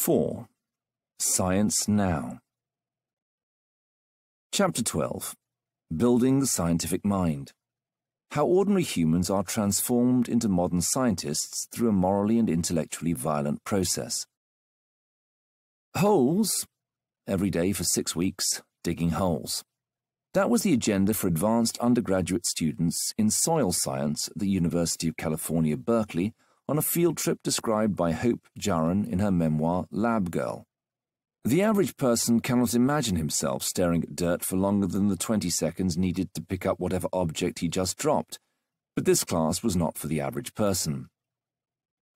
4 Science Now. Chapter 12 Building the Scientific Mind How Ordinary Humans Are Transformed into Modern Scientists Through a Morally and Intellectually Violent Process. Holes. Every day for six weeks, digging holes. That was the agenda for advanced undergraduate students in soil science at the University of California, Berkeley on a field trip described by Hope Jaron in her memoir Lab Girl. The average person cannot imagine himself staring at dirt for longer than the 20 seconds needed to pick up whatever object he just dropped, but this class was not for the average person.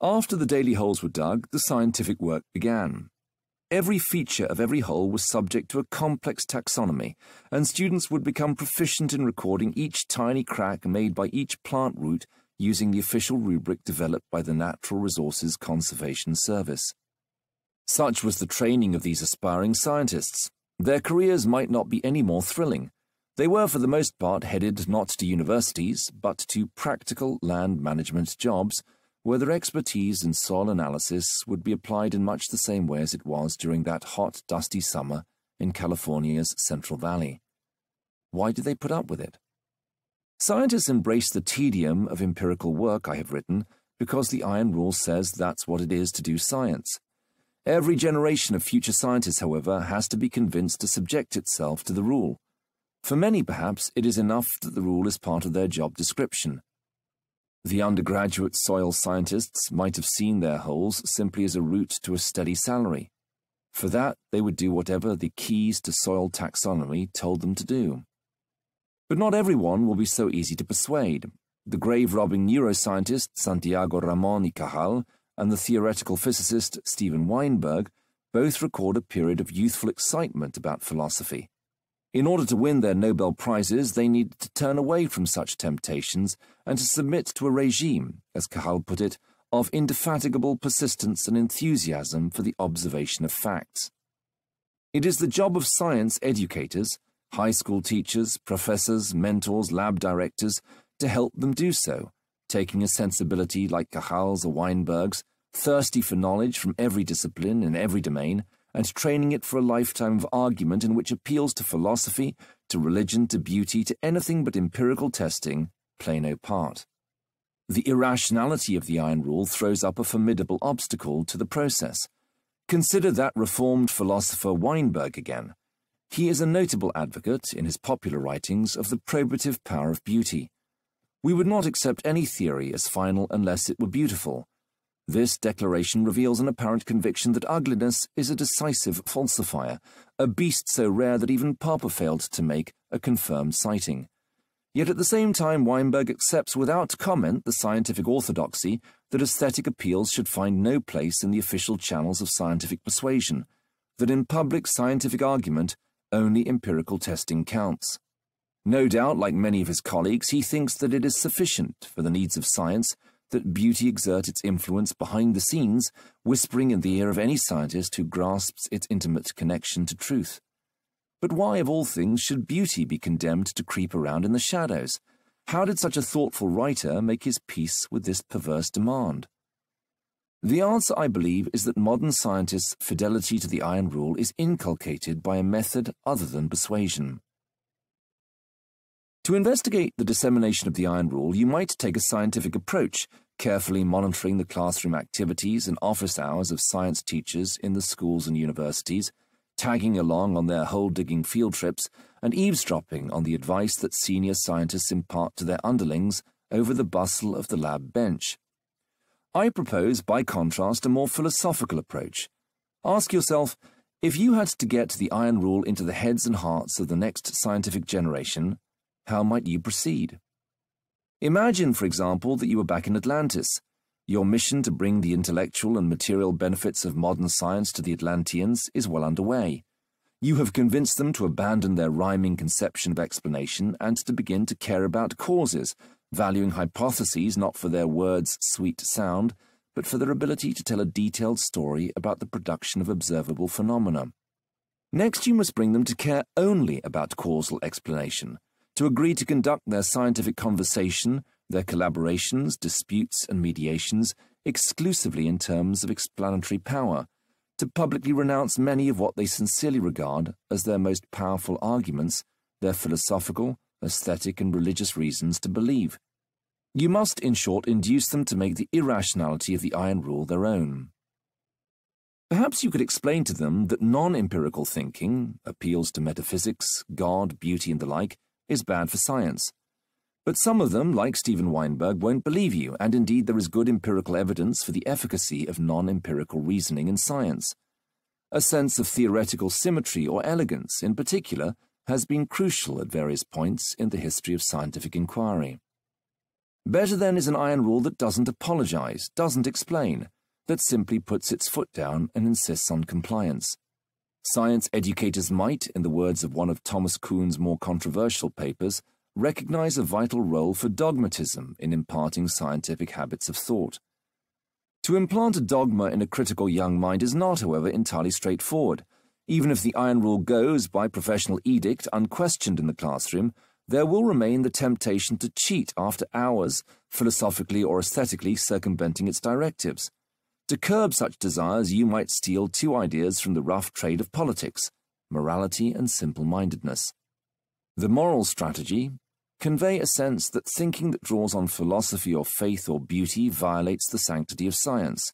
After the daily holes were dug, the scientific work began. Every feature of every hole was subject to a complex taxonomy, and students would become proficient in recording each tiny crack made by each plant root using the official rubric developed by the Natural Resources Conservation Service. Such was the training of these aspiring scientists. Their careers might not be any more thrilling. They were for the most part headed not to universities, but to practical land management jobs, where their expertise in soil analysis would be applied in much the same way as it was during that hot, dusty summer in California's Central Valley. Why did they put up with it? Scientists embrace the tedium of empirical work I have written because the iron rule says that's what it is to do science. Every generation of future scientists, however, has to be convinced to subject itself to the rule. For many, perhaps, it is enough that the rule is part of their job description. The undergraduate soil scientists might have seen their holes simply as a route to a steady salary. For that, they would do whatever the keys to soil taxonomy told them to do. But not everyone will be so easy to persuade. The grave robbing neuroscientist Santiago Ramon y Cajal and the theoretical physicist Steven Weinberg both record a period of youthful excitement about philosophy. In order to win their Nobel Prizes, they needed to turn away from such temptations and to submit to a regime, as Cajal put it, of indefatigable persistence and enthusiasm for the observation of facts. It is the job of science educators high school teachers, professors, mentors, lab directors, to help them do so, taking a sensibility like Cajal's or Weinberg's, thirsty for knowledge from every discipline and every domain, and training it for a lifetime of argument in which appeals to philosophy, to religion, to beauty, to anything but empirical testing play no part. The irrationality of the Iron Rule throws up a formidable obstacle to the process. Consider that reformed philosopher Weinberg again. He is a notable advocate in his popular writings of the probative power of beauty. We would not accept any theory as final unless it were beautiful. This declaration reveals an apparent conviction that ugliness is a decisive falsifier, a beast so rare that even Papa failed to make a confirmed sighting. Yet at the same time, Weinberg accepts without comment the scientific orthodoxy that aesthetic appeals should find no place in the official channels of scientific persuasion, that in public scientific argument only empirical testing counts. No doubt, like many of his colleagues, he thinks that it is sufficient for the needs of science that beauty exert its influence behind the scenes, whispering in the ear of any scientist who grasps its intimate connection to truth. But why, of all things, should beauty be condemned to creep around in the shadows? How did such a thoughtful writer make his peace with this perverse demand? The answer, I believe, is that modern scientists' fidelity to the iron rule is inculcated by a method other than persuasion. To investigate the dissemination of the iron rule, you might take a scientific approach, carefully monitoring the classroom activities and office hours of science teachers in the schools and universities, tagging along on their hole-digging field trips, and eavesdropping on the advice that senior scientists impart to their underlings over the bustle of the lab bench. I propose, by contrast, a more philosophical approach. Ask yourself, if you had to get the iron rule into the heads and hearts of the next scientific generation, how might you proceed? Imagine, for example, that you were back in Atlantis. Your mission to bring the intellectual and material benefits of modern science to the Atlanteans is well underway. You have convinced them to abandon their rhyming conception of explanation and to begin to care about causes, valuing hypotheses not for their words' sweet sound, but for their ability to tell a detailed story about the production of observable phenomena. Next, you must bring them to care only about causal explanation, to agree to conduct their scientific conversation, their collaborations, disputes, and mediations exclusively in terms of explanatory power, to publicly renounce many of what they sincerely regard as their most powerful arguments, their philosophical, aesthetic, and religious reasons to believe. You must, in short, induce them to make the irrationality of the iron rule their own. Perhaps you could explain to them that non empirical thinking, appeals to metaphysics, God, beauty, and the like, is bad for science. But some of them, like Steven Weinberg, won't believe you, and indeed there is good empirical evidence for the efficacy of non empirical reasoning in science. A sense of theoretical symmetry or elegance, in particular, has been crucial at various points in the history of scientific inquiry. Better then is an iron rule that doesn't apologize, doesn't explain, that simply puts its foot down and insists on compliance. Science educators might, in the words of one of Thomas Kuhn's more controversial papers, recognize a vital role for dogmatism in imparting scientific habits of thought. To implant a dogma in a critical young mind is not, however, entirely straightforward, even if the iron rule goes by professional edict unquestioned in the classroom, there will remain the temptation to cheat after hours, philosophically or aesthetically circumventing its directives. To curb such desires, you might steal two ideas from the rough trade of politics morality and simple mindedness. The moral strategy convey a sense that thinking that draws on philosophy or faith or beauty violates the sanctity of science.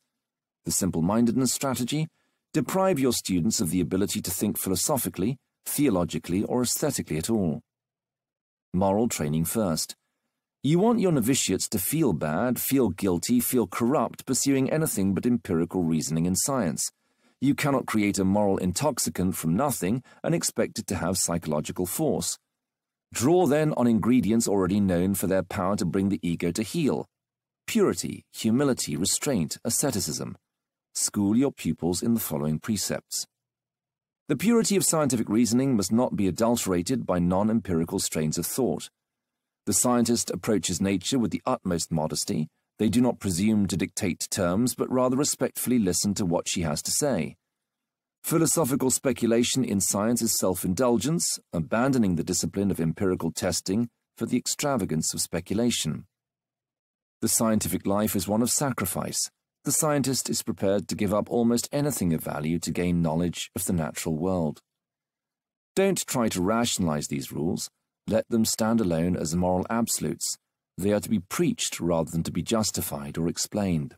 The simple mindedness strategy Deprive your students of the ability to think philosophically, theologically, or aesthetically at all. Moral training first. You want your novitiates to feel bad, feel guilty, feel corrupt, pursuing anything but empirical reasoning and science. You cannot create a moral intoxicant from nothing and expect it to have psychological force. Draw then on ingredients already known for their power to bring the ego to heal purity, humility, restraint, asceticism. School your pupils in the following precepts. The purity of scientific reasoning must not be adulterated by non-empirical strains of thought. The scientist approaches nature with the utmost modesty. They do not presume to dictate terms, but rather respectfully listen to what she has to say. Philosophical speculation in science is self-indulgence, abandoning the discipline of empirical testing for the extravagance of speculation. The scientific life is one of sacrifice the scientist is prepared to give up almost anything of value to gain knowledge of the natural world. Don't try to rationalize these rules. Let them stand alone as moral absolutes. They are to be preached rather than to be justified or explained.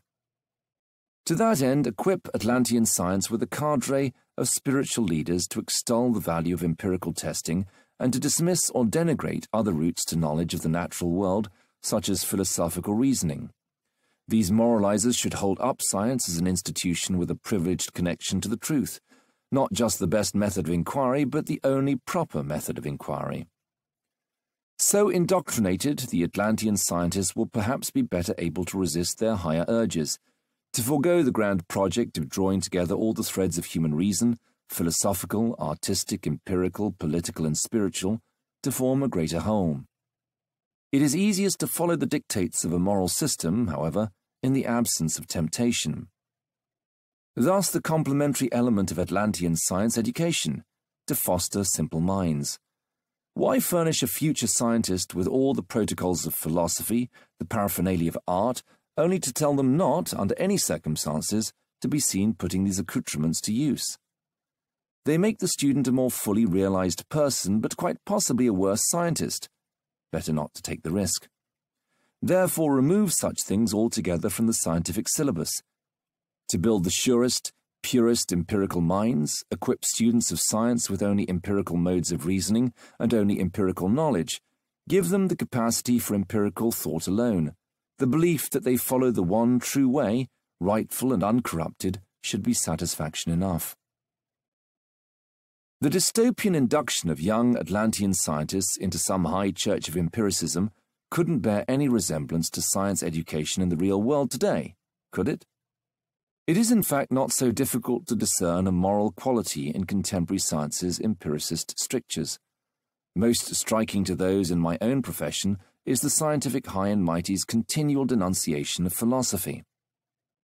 To that end, equip Atlantean science with a cadre of spiritual leaders to extol the value of empirical testing and to dismiss or denigrate other routes to knowledge of the natural world, such as philosophical reasoning. These moralizers should hold up science as an institution with a privileged connection to the truth, not just the best method of inquiry, but the only proper method of inquiry. So indoctrinated, the Atlantean scientists will perhaps be better able to resist their higher urges, to forego the grand project of drawing together all the threads of human reason, philosophical, artistic, empirical, political, and spiritual, to form a greater whole. It is easiest to follow the dictates of a moral system, however, in the absence of temptation. Thus, the complementary element of Atlantean science education to foster simple minds. Why furnish a future scientist with all the protocols of philosophy, the paraphernalia of art, only to tell them not, under any circumstances, to be seen putting these accoutrements to use? They make the student a more fully realized person, but quite possibly a worse scientist, better not to take the risk. Therefore, remove such things altogether from the scientific syllabus. To build the surest, purest empirical minds, equip students of science with only empirical modes of reasoning and only empirical knowledge, give them the capacity for empirical thought alone. The belief that they follow the one true way, rightful and uncorrupted, should be satisfaction enough. The dystopian induction of young Atlantean scientists into some high church of empiricism couldn't bear any resemblance to science education in the real world today, could it? It is in fact not so difficult to discern a moral quality in contemporary science's empiricist strictures. Most striking to those in my own profession is the scientific high and mighty's continual denunciation of philosophy.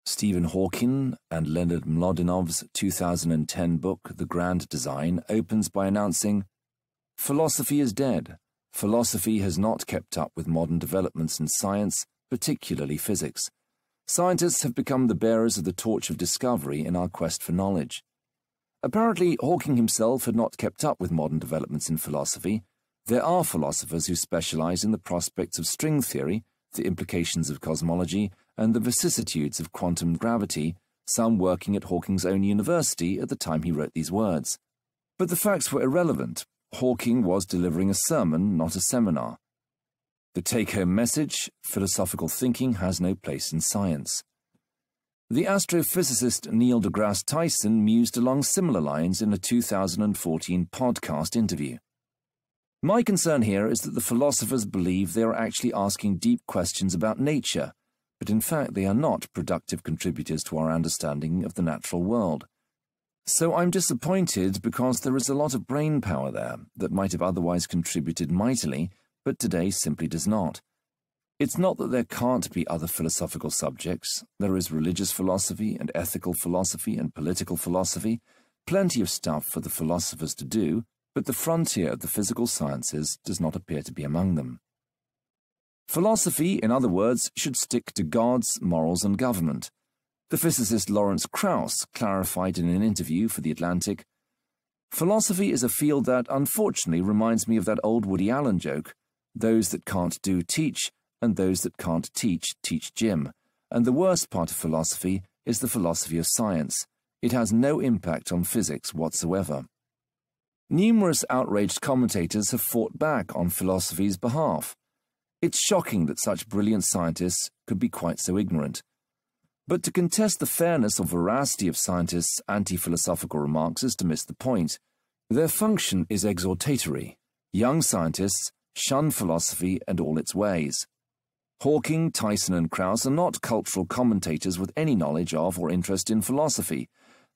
Stephen Hawking and Leonard Mlodinov's 2010 book, The Grand Design, opens by announcing Philosophy is dead. Philosophy has not kept up with modern developments in science, particularly physics. Scientists have become the bearers of the torch of discovery in our quest for knowledge. Apparently, Hawking himself had not kept up with modern developments in philosophy. There are philosophers who specialize in the prospects of string theory, the implications of cosmology, and the vicissitudes of quantum gravity, some working at Hawking's own university at the time he wrote these words. But the facts were irrelevant. Hawking was delivering a sermon, not a seminar. The take home message philosophical thinking has no place in science. The astrophysicist Neil deGrasse Tyson mused along similar lines in a 2014 podcast interview. My concern here is that the philosophers believe they are actually asking deep questions about nature but in fact they are not productive contributors to our understanding of the natural world. So I'm disappointed because there is a lot of brain power there that might have otherwise contributed mightily, but today simply does not. It's not that there can't be other philosophical subjects. There is religious philosophy and ethical philosophy and political philosophy, plenty of stuff for the philosophers to do, but the frontier of the physical sciences does not appear to be among them. Philosophy, in other words, should stick to gods, morals, and government. The physicist Lawrence Krauss clarified in an interview for The Atlantic Philosophy is a field that, unfortunately, reminds me of that old Woody Allen joke those that can't do teach, and those that can't teach teach gym." And the worst part of philosophy is the philosophy of science. It has no impact on physics whatsoever. Numerous outraged commentators have fought back on philosophy's behalf. It's shocking that such brilliant scientists could be quite so ignorant. But to contest the fairness or veracity of scientists' anti philosophical remarks is to miss the point. Their function is exhortatory. Young scientists shun philosophy and all its ways. Hawking, Tyson, and Krauss are not cultural commentators with any knowledge of or interest in philosophy.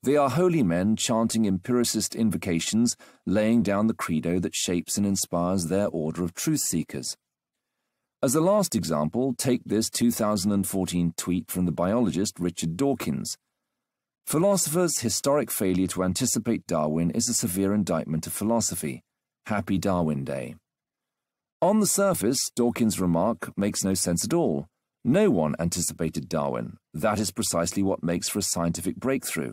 They are holy men chanting empiricist invocations, laying down the credo that shapes and inspires their order of truth seekers. As the last example, take this 2014 tweet from the biologist Richard Dawkins. Philosophers' historic failure to anticipate Darwin is a severe indictment of philosophy. Happy Darwin Day. On the surface, Dawkins' remark makes no sense at all. No one anticipated Darwin. That is precisely what makes for a scientific breakthrough.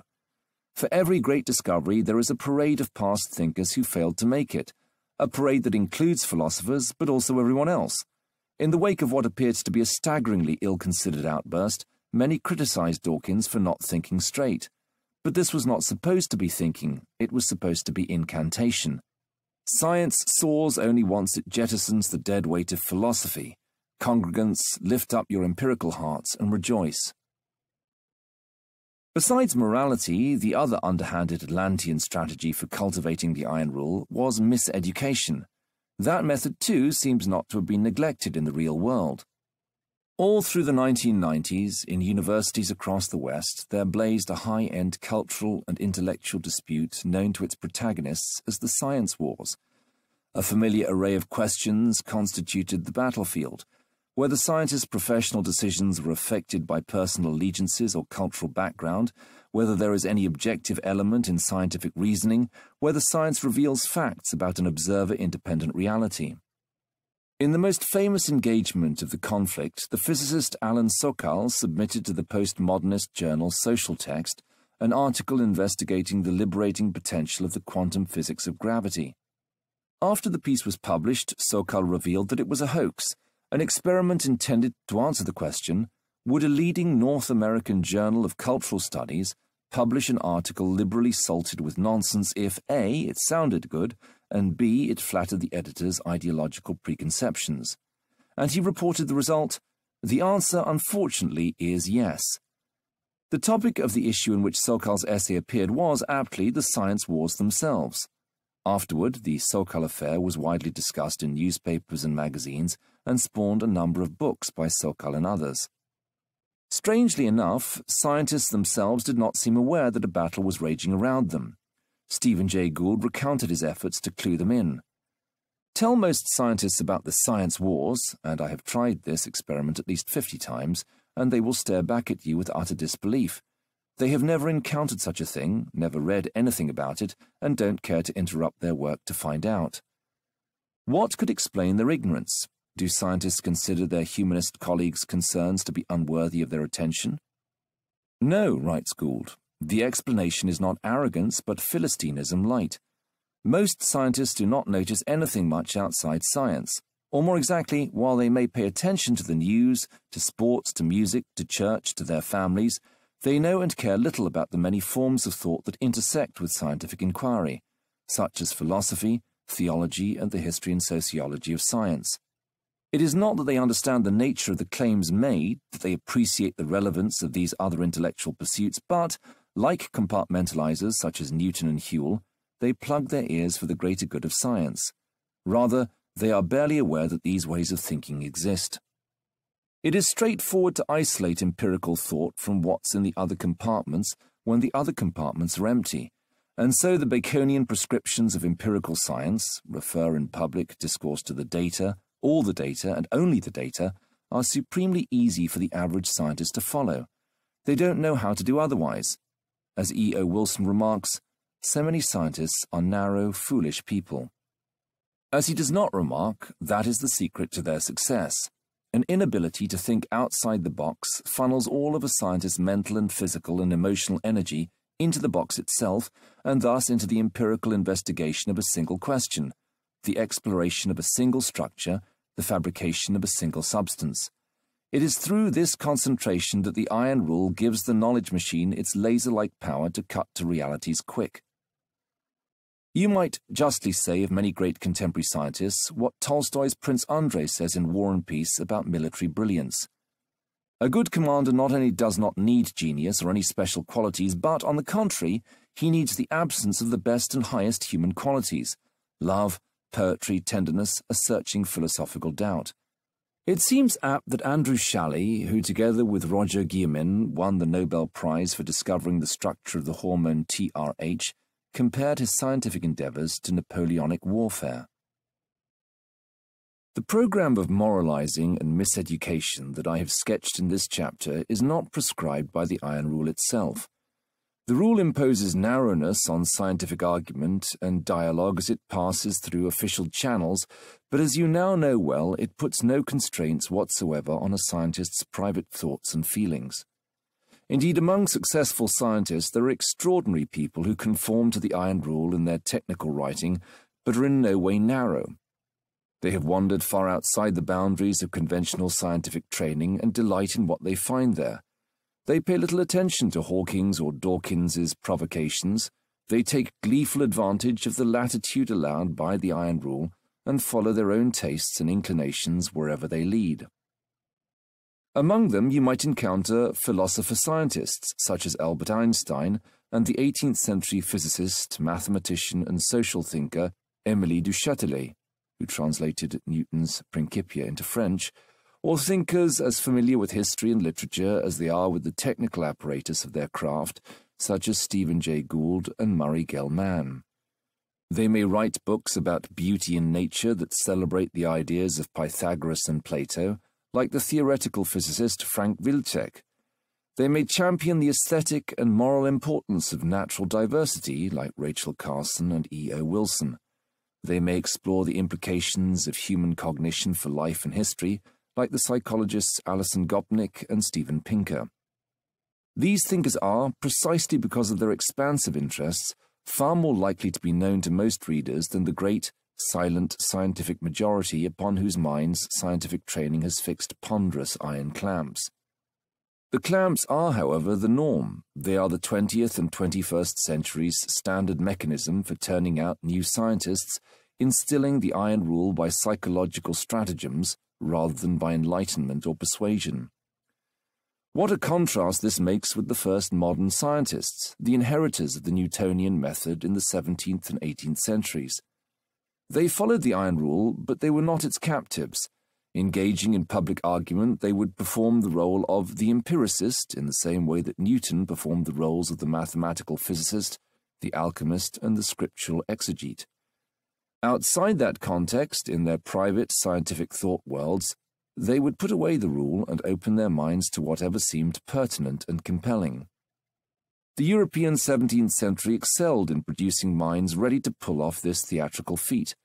For every great discovery, there is a parade of past thinkers who failed to make it, a parade that includes philosophers but also everyone else. In the wake of what appeared to be a staggeringly ill considered outburst, many criticised Dawkins for not thinking straight. But this was not supposed to be thinking, it was supposed to be incantation. Science soars only once it jettisons the dead weight of philosophy. Congregants, lift up your empirical hearts and rejoice. Besides morality, the other underhanded Atlantean strategy for cultivating the Iron Rule was miseducation. That method too seems not to have been neglected in the real world. All through the 1990s, in universities across the West, there blazed a high-end cultural and intellectual dispute known to its protagonists as the Science Wars. A familiar array of questions constituted the battlefield, whether scientists' professional decisions are affected by personal allegiances or cultural background, whether there is any objective element in scientific reasoning, whether science reveals facts about an observer independent reality. In the most famous engagement of the conflict, the physicist Alan Sokal submitted to the postmodernist journal Social Text an article investigating the liberating potential of the quantum physics of gravity. After the piece was published, Sokal revealed that it was a hoax an experiment intended to answer the question would a leading North American journal of cultural studies publish an article liberally salted with nonsense if A, it sounded good, and B, it flattered the editor's ideological preconceptions? And he reported the result the answer, unfortunately, is yes. The topic of the issue in which Sokal's essay appeared was aptly the science wars themselves. Afterward, the Sokal affair was widely discussed in newspapers and magazines and spawned a number of books by Sokal and others. Strangely enough, scientists themselves did not seem aware that a battle was raging around them. Stephen Jay Gould recounted his efforts to clue them in. Tell most scientists about the science wars, and I have tried this experiment at least 50 times, and they will stare back at you with utter disbelief. They have never encountered such a thing, never read anything about it, and don't care to interrupt their work to find out. What could explain their ignorance? Do scientists consider their humanist colleagues' concerns to be unworthy of their attention? No, writes Gould, the explanation is not arrogance but philistinism light. Most scientists do not notice anything much outside science, or more exactly, while they may pay attention to the news, to sports, to music, to church, to their families, they know and care little about the many forms of thought that intersect with scientific inquiry, such as philosophy, theology, and the history and sociology of science. It is not that they understand the nature of the claims made, that they appreciate the relevance of these other intellectual pursuits, but, like compartmentalizers such as Newton and Whewell, they plug their ears for the greater good of science. Rather, they are barely aware that these ways of thinking exist. It is straightforward to isolate empirical thought from what's in the other compartments when the other compartments are empty, and so the Baconian prescriptions of empirical science, refer in public discourse to the data, all the data and only the data are supremely easy for the average scientist to follow. They don't know how to do otherwise. As E.O. Wilson remarks, so many scientists are narrow, foolish people. As he does not remark, that is the secret to their success. An inability to think outside the box funnels all of a scientist's mental and physical and emotional energy into the box itself and thus into the empirical investigation of a single question, the exploration of a single structure the fabrication of a single substance. It is through this concentration that the iron rule gives the knowledge machine its laser like power to cut to realities quick. You might justly say of many great contemporary scientists what Tolstoy's Prince Andrei says in War and Peace about military brilliance. A good commander not only does not need genius or any special qualities, but, on the contrary, he needs the absence of the best and highest human qualities love, poetry tenderness a searching philosophical doubt. It seems apt that Andrew Shalley, who together with Roger Guillemin won the Nobel Prize for discovering the structure of the hormone TRH, compared his scientific endeavours to Napoleonic warfare. The programme of moralising and miseducation that I have sketched in this chapter is not prescribed by the Iron Rule itself. The rule imposes narrowness on scientific argument and dialogue as it passes through official channels, but as you now know well, it puts no constraints whatsoever on a scientist's private thoughts and feelings. Indeed, among successful scientists, there are extraordinary people who conform to the iron rule in their technical writing, but are in no way narrow. They have wandered far outside the boundaries of conventional scientific training and delight in what they find there. They pay little attention to Hawking's or Dawkins's provocations. They take gleeful advantage of the latitude allowed by the Iron Rule and follow their own tastes and inclinations wherever they lead. Among them, you might encounter philosopher scientists such as Albert Einstein and the 18th century physicist, mathematician, and social thinker Emily du Châtelet, who translated Newton's Principia into French or thinkers as familiar with history and literature as they are with the technical apparatus of their craft, such as Stephen Jay Gould and Murray Gell-Mann. They may write books about beauty in nature that celebrate the ideas of Pythagoras and Plato, like the theoretical physicist Frank Wilczek. They may champion the aesthetic and moral importance of natural diversity, like Rachel Carson and E.O. Wilson. They may explore the implications of human cognition for life and history, like the psychologists Alison Gopnik and Steven Pinker. These thinkers are, precisely because of their expansive interests, far more likely to be known to most readers than the great, silent scientific majority upon whose minds scientific training has fixed ponderous iron clamps. The clamps are, however, the norm. They are the 20th and 21st centuries' standard mechanism for turning out new scientists, instilling the iron rule by psychological stratagems rather than by enlightenment or persuasion. What a contrast this makes with the first modern scientists, the inheritors of the Newtonian method in the 17th and 18th centuries. They followed the iron rule, but they were not its captives. Engaging in public argument, they would perform the role of the empiricist in the same way that Newton performed the roles of the mathematical physicist, the alchemist, and the scriptural exegete. Outside that context, in their private scientific thought worlds, they would put away the rule and open their minds to whatever seemed pertinent and compelling. The European 17th century excelled in producing minds ready to pull off this theatrical feat.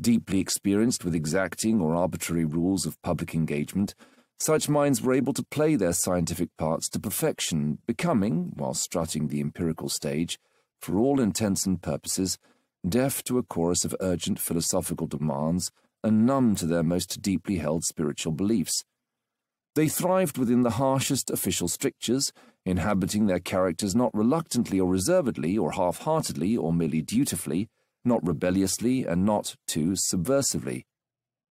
Deeply experienced with exacting or arbitrary rules of public engagement, such minds were able to play their scientific parts to perfection, becoming, while strutting the empirical stage, for all intents and purposes, deaf to a chorus of urgent philosophical demands and numb to their most deeply held spiritual beliefs. They thrived within the harshest official strictures, inhabiting their characters not reluctantly or reservedly or half heartedly or merely dutifully, not rebelliously and not, too, subversively,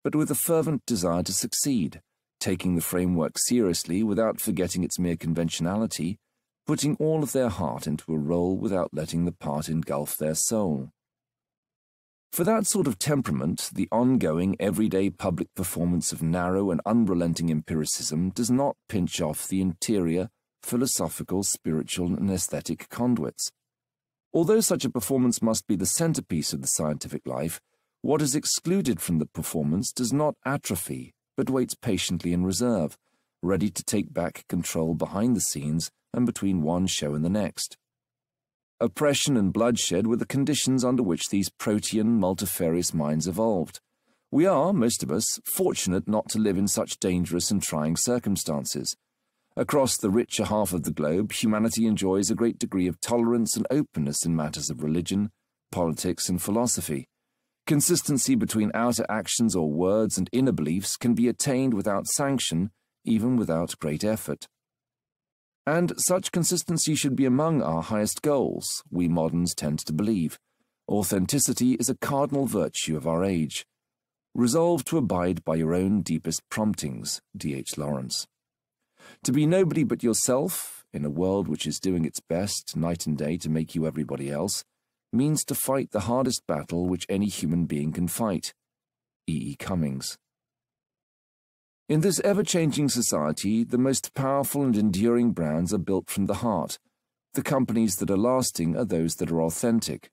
but with a fervent desire to succeed, taking the framework seriously without forgetting its mere conventionality, putting all of their heart into a role without letting the part engulf their soul. For that sort of temperament, the ongoing everyday public performance of narrow and unrelenting empiricism does not pinch off the interior, philosophical, spiritual, and aesthetic conduits. Although such a performance must be the centerpiece of the scientific life, what is excluded from the performance does not atrophy, but waits patiently in reserve, ready to take back control behind the scenes and between one show and the next. Oppression and bloodshed were the conditions under which these protean multifarious minds evolved. We are, most of us, fortunate not to live in such dangerous and trying circumstances. Across the richer half of the globe, humanity enjoys a great degree of tolerance and openness in matters of religion, politics, and philosophy. Consistency between outer actions or words and inner beliefs can be attained without sanction, even without great effort. And such consistency should be among our highest goals, we moderns tend to believe. Authenticity is a cardinal virtue of our age. Resolve to abide by your own deepest promptings, D.H. Lawrence. To be nobody but yourself, in a world which is doing its best night and day to make you everybody else, means to fight the hardest battle which any human being can fight. E. E. Cummings. In this ever changing society, the most powerful and enduring brands are built from the heart. The companies that are lasting are those that are authentic.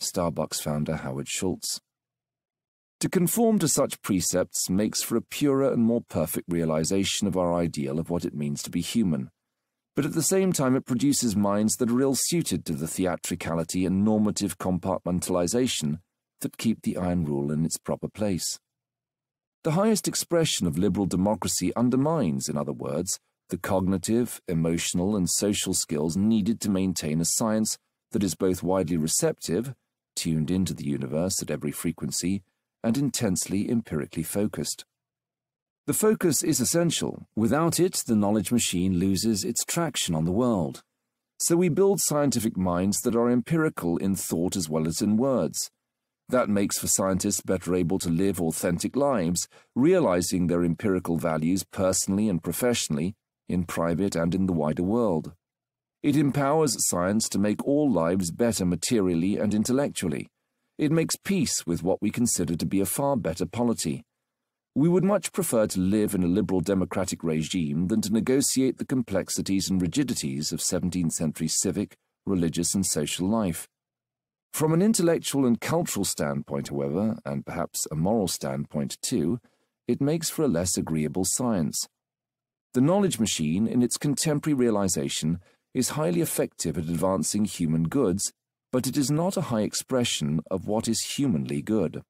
Starbucks founder Howard Schultz. To conform to such precepts makes for a purer and more perfect realization of our ideal of what it means to be human. But at the same time, it produces minds that are ill suited to the theatricality and normative compartmentalization that keep the iron rule in its proper place. The highest expression of liberal democracy undermines, in other words, the cognitive, emotional, and social skills needed to maintain a science that is both widely receptive, tuned into the universe at every frequency, and intensely empirically focused. The focus is essential. Without it, the knowledge machine loses its traction on the world. So we build scientific minds that are empirical in thought as well as in words that makes for scientists better able to live authentic lives, realizing their empirical values personally and professionally, in private and in the wider world. It empowers science to make all lives better materially and intellectually. It makes peace with what we consider to be a far better polity. We would much prefer to live in a liberal democratic regime than to negotiate the complexities and rigidities of 17th century civic, religious, and social life. From an intellectual and cultural standpoint, however, and perhaps a moral standpoint too, it makes for a less agreeable science. The knowledge machine, in its contemporary realization, is highly effective at advancing human goods, but it is not a high expression of what is humanly good.